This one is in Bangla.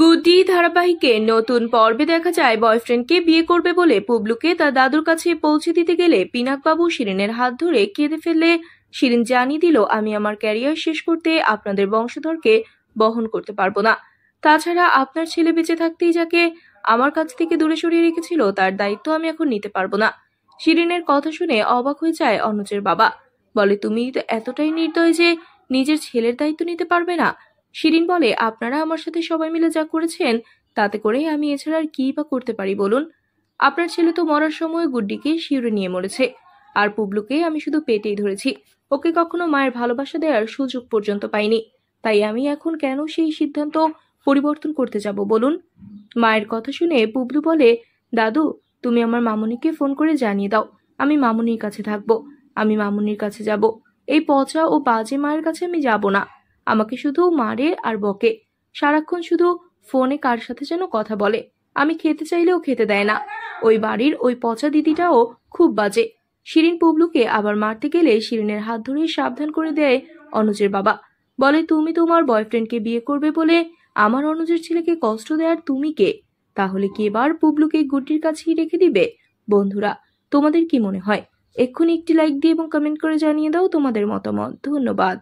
গুড্ডি ধারাবাহিকে নতুন পর্বে দেখা যায় বয়ফ্রেন্ডকে বিয়ে করবে বলে পুবলুকে তার দাদুর কাছে পৌঁছে দিতে গেলে পিনাকবাবু শিরিনের হাত ধরে কেঁদে ফেললে শিরিন জানিয়ে দিল আমি আমার ক্যারিয়ার শেষ করতে আপনাদের বংশধরকে বহন করতে পারবো না তাছাড়া আপনার ছেলে বেঁচে থাকতেই যাকে আমার কাছ থেকে দূরে সরিয়ে রেখেছিল তার দায়িত্ব আমি এখন নিতে পারবো না শিরিনের কথা শুনে অবাক হয়ে যায় অনুজের বাবা বলে তুমি এতটাই নির্দয় যে নিজের ছেলের দায়িত্ব নিতে পারবে না শিরিন বলে আপনারা আমার সাথে সবাই মিলে যা করেছেন তাতে করে আমি এছাড়া আর কী বা করতে পারি বলুন আপনার ছেলে তো মরার সময় গুড্ডিকে শিউরে নিয়ে মরেছে আর পুবলুকে আমি শুধু পেটেই ধরেছি ওকে কখনো মায়ের ভালোবাসা দেওয়ার সুযোগ পর্যন্ত পাইনি তাই আমি এখন কেন সেই সিদ্ধান্ত পরিবর্তন করতে যাব বলুন মায়ের কথা শুনে পুবলু বলে দাদু তুমি আমার মামুনিকে ফোন করে জানিয়ে দাও আমি মামুনির কাছে থাকব আমি মামুনির কাছে যাব এই পচা ও বাজে মায়ের কাছে আমি যাব না আমাকে শুধু মারে আর বকে সারাক্ষণ শুধু ফোনে কার সাথে যেন কথা বলে আমি খেতে চাইলেও খেতে দেয় না ওই বাড়ির ওই পচা দিদিটাও খুব বাজে শিরিন পুবলুকে আবার মারতে গেলে শিরিনের হাত ধরে সাবধান করে দেয় অনুজের বাবা বলে তুমি তোমার বয়ফ্রেন্ডকে বিয়ে করবে বলে আমার অনুজের ছেলেকে কষ্ট দেয়ার তুমি কে তাহলে কি এবার পুবলুকে গুটির কাছেই রেখে দিবে বন্ধুরা তোমাদের কি মনে হয় এক্ষুনি একটি লাইক দিয়ে এবং কমেন্ট করে জানিয়ে দাও তোমাদের মতামত ধন্যবাদ